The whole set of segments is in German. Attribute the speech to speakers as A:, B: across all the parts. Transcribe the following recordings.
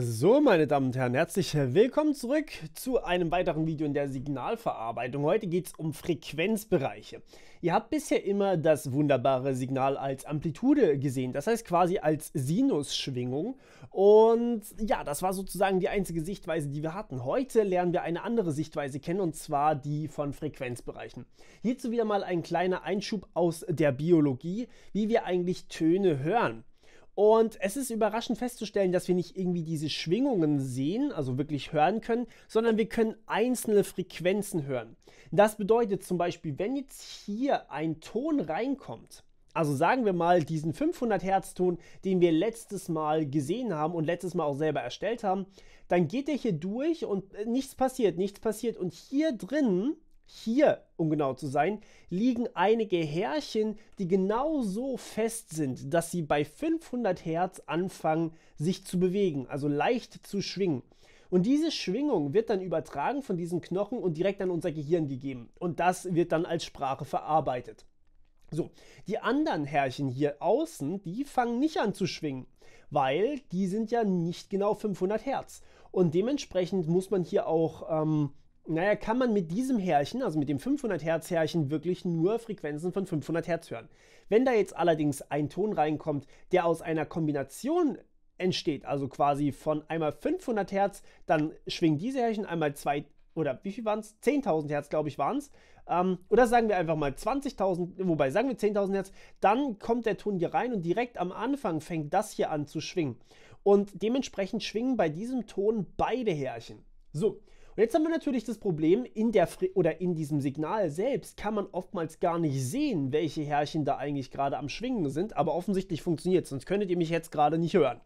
A: So, meine Damen und Herren, herzlich willkommen zurück zu einem weiteren Video in der Signalverarbeitung. Heute geht es um Frequenzbereiche. Ihr habt bisher immer das wunderbare Signal als Amplitude gesehen, das heißt quasi als Sinusschwingung. Und ja, das war sozusagen die einzige Sichtweise, die wir hatten. Heute lernen wir eine andere Sichtweise kennen, und zwar die von Frequenzbereichen. Hierzu wieder mal ein kleiner Einschub aus der Biologie, wie wir eigentlich Töne hören. Und es ist überraschend festzustellen, dass wir nicht irgendwie diese Schwingungen sehen, also wirklich hören können, sondern wir können einzelne Frequenzen hören. Das bedeutet zum Beispiel, wenn jetzt hier ein Ton reinkommt, also sagen wir mal diesen 500 Hertz Ton, den wir letztes Mal gesehen haben und letztes Mal auch selber erstellt haben, dann geht der hier durch und äh, nichts passiert, nichts passiert. Und hier drinnen hier, um genau zu sein, liegen einige Härchen, die genau so fest sind, dass sie bei 500 Hertz anfangen, sich zu bewegen, also leicht zu schwingen. Und diese Schwingung wird dann übertragen von diesen Knochen und direkt an unser Gehirn gegeben. Und das wird dann als Sprache verarbeitet. So, die anderen Härchen hier außen, die fangen nicht an zu schwingen, weil die sind ja nicht genau 500 Hertz. Und dementsprechend muss man hier auch ähm, naja, kann man mit diesem Härchen, also mit dem 500 Hertz Härchen, wirklich nur Frequenzen von 500 Hertz hören. Wenn da jetzt allerdings ein Ton reinkommt, der aus einer Kombination entsteht, also quasi von einmal 500 Hertz, dann schwingen diese Härchen einmal zwei oder wie viel waren es? 10.000 Hertz, glaube ich, waren es. Ähm, oder sagen wir einfach mal 20.000, wobei sagen wir 10.000 Hertz, dann kommt der Ton hier rein und direkt am Anfang fängt das hier an zu schwingen. Und dementsprechend schwingen bei diesem Ton beide Härchen. So, und jetzt haben wir natürlich das Problem, in der Fre oder in diesem Signal selbst kann man oftmals gar nicht sehen, welche Härchen da eigentlich gerade am Schwingen sind, aber offensichtlich funktioniert es, sonst könntet ihr mich jetzt gerade nicht hören.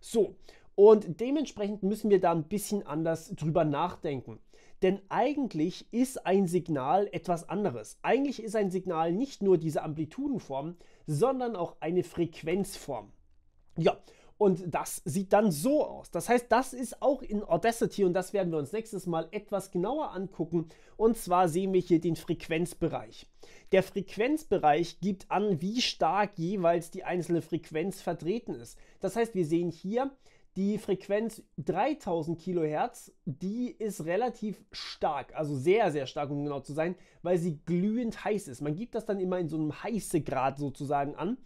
A: So, und dementsprechend müssen wir da ein bisschen anders drüber nachdenken. Denn eigentlich ist ein Signal etwas anderes. Eigentlich ist ein Signal nicht nur diese Amplitudenform, sondern auch eine Frequenzform. Ja, und das sieht dann so aus. Das heißt, das ist auch in Audacity und das werden wir uns nächstes Mal etwas genauer angucken. Und zwar sehen wir hier den Frequenzbereich. Der Frequenzbereich gibt an, wie stark jeweils die einzelne Frequenz vertreten ist. Das heißt, wir sehen hier die Frequenz 3000 Kilohertz, die ist relativ stark, also sehr, sehr stark, um genau zu sein, weil sie glühend heiß ist. Man gibt das dann immer in so einem heiße Grad sozusagen an.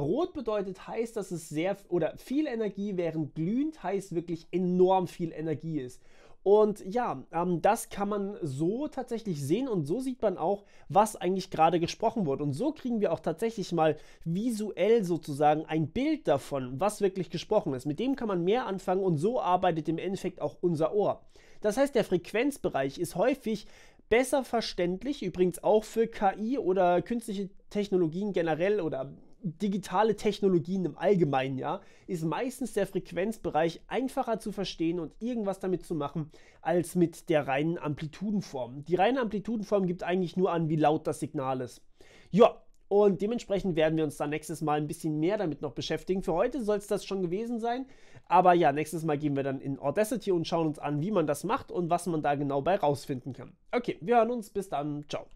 A: Rot bedeutet heiß, dass es sehr oder viel Energie, während glühend heiß wirklich enorm viel Energie ist. Und ja, ähm, das kann man so tatsächlich sehen und so sieht man auch, was eigentlich gerade gesprochen wurde. Und so kriegen wir auch tatsächlich mal visuell sozusagen ein Bild davon, was wirklich gesprochen ist. Mit dem kann man mehr anfangen und so arbeitet im Endeffekt auch unser Ohr. Das heißt, der Frequenzbereich ist häufig besser verständlich, übrigens auch für KI oder künstliche Technologien generell oder digitale Technologien im Allgemeinen, ja, ist meistens der Frequenzbereich einfacher zu verstehen und irgendwas damit zu machen, als mit der reinen Amplitudenform. Die reine Amplitudenform gibt eigentlich nur an, wie laut das Signal ist. Ja, und dementsprechend werden wir uns dann nächstes Mal ein bisschen mehr damit noch beschäftigen. Für heute soll es das schon gewesen sein. Aber ja, nächstes Mal gehen wir dann in Audacity und schauen uns an, wie man das macht und was man da genau bei rausfinden kann. Okay, wir hören uns. Bis dann. Ciao.